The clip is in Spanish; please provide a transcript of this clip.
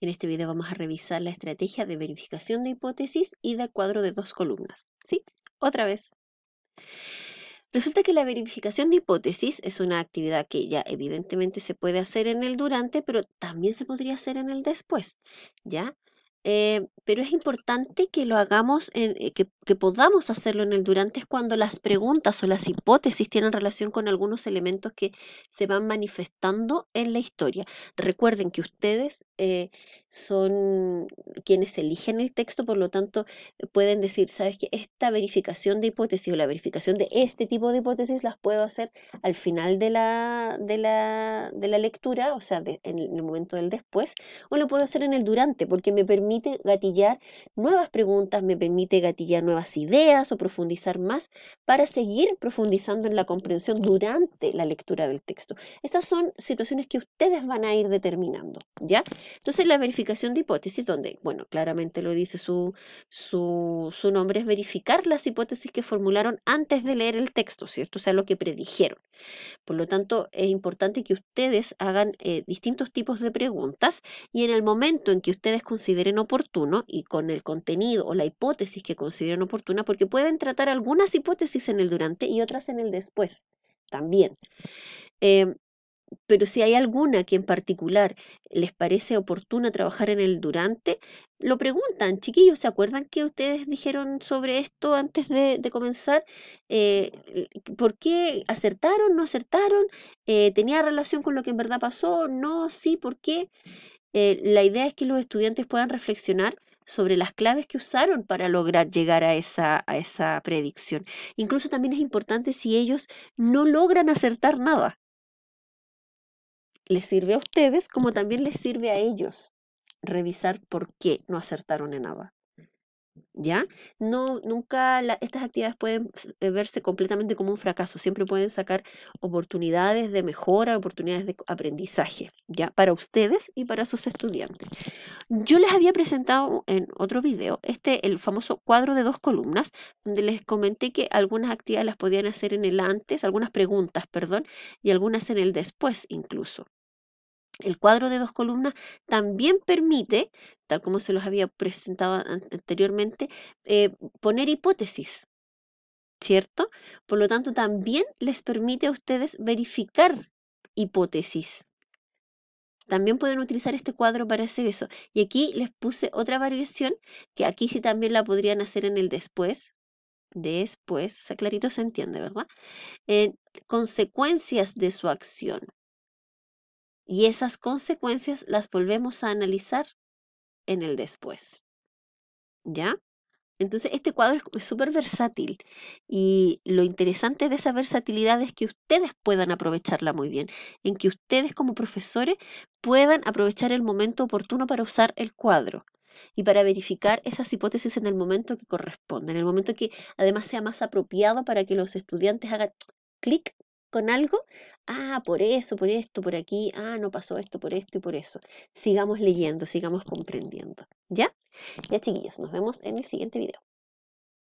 En este video vamos a revisar la estrategia de verificación de hipótesis y del cuadro de dos columnas. ¿Sí? Otra vez. Resulta que la verificación de hipótesis es una actividad que ya evidentemente se puede hacer en el durante, pero también se podría hacer en el después, ¿ya? Eh, pero es importante que lo hagamos, en, eh, que podamos hacerlo en el durante es cuando las preguntas o las hipótesis tienen relación con algunos elementos que se van manifestando en la historia. Recuerden que ustedes eh, son quienes eligen el texto, por lo tanto pueden decir, sabes que esta verificación de hipótesis o la verificación de este tipo de hipótesis las puedo hacer al final de la, de la, lectura, o sea, en el momento del después, o lo puedo hacer en el durante, porque me permite gatillar nuevas preguntas, me permite gatillar nuevas ideas o profundizar más para seguir profundizando en la comprensión durante la lectura del texto. Estas son situaciones que ustedes van a ir determinando, ¿ya? Entonces la verificación de hipótesis, donde, bueno, claramente lo dice su, su, nombre, es verificar las hipótesis que formularon antes de leer el texto, ¿cierto? O sea, lo que predijeron. Por lo tanto, es importante que ustedes hagan eh, distintos tipos de preguntas y en el momento en que ustedes consideren oportuno y con el contenido o la hipótesis que consideren oportuna porque pueden tratar algunas hipótesis en el durante y otras en el después también. Em, pero si hay alguna que en particular les parece oportuna trabajar en el durante, lo preguntan, chiquillos, ¿se acuerdan que ustedes dijeron sobre esto antes de, comenzar? Eh, ¿Por qué acertaron, no acertaron? Eh, ¿Tenía relación con lo que en verdad pasó? No, sí, ¿por qué? Eh, la idea es que los estudiantes puedan reflexionar sobre las claves que usaron para lograr llegar a esa, a esa predicción. Incluso también es importante si ellos no logran acertar nada. Les sirve a ustedes como también les sirve a ellos revisar por qué no acertaron en nada. ¿ya? No, nunca estas actividades pueden eh, verse completamente como un fracaso, siempre pueden sacar oportunidades de mejora, oportunidades de aprendizaje, ¿ya? Para ustedes y para sus estudiantes. Yo les había presentado en otro video este, el famoso cuadro de dos columnas, donde les comenté que algunas actividades las podían hacer en el antes, algunas preguntas, perdón, y algunas en el después incluso. El cuadro de dos columnas también permite, tal como se los había presentado anteriormente, eh, poner hipótesis, ¿cierto? Por lo tanto, también les permite a ustedes verificar hipótesis. También pueden utilizar este cuadro para hacer eso. Y aquí les puse otra variación, que aquí sí también la podrían hacer en el después, después, o sea, clarito se entiende, ¿verdad? consecuencias de su acción. Y esas consecuencias las volvemos a analizar en el después. ¿Ya? Entonces, este cuadro es súper versátil y lo interesante de esa versatilidad es que ustedes puedan aprovecharla muy bien, en que ustedes como profesores puedan aprovechar el momento oportuno para usar el cuadro y para verificar esas hipótesis en el momento que corresponde, en el momento que además sea más apropiado para que los estudiantes hagan clic con algo, ah, por eso, por esto, por aquí, ah, no pasó esto, por esto y por eso. Sigamos leyendo, sigamos comprendiendo. ¿Ya? Ya chiquillos, nos vemos en el siguiente video.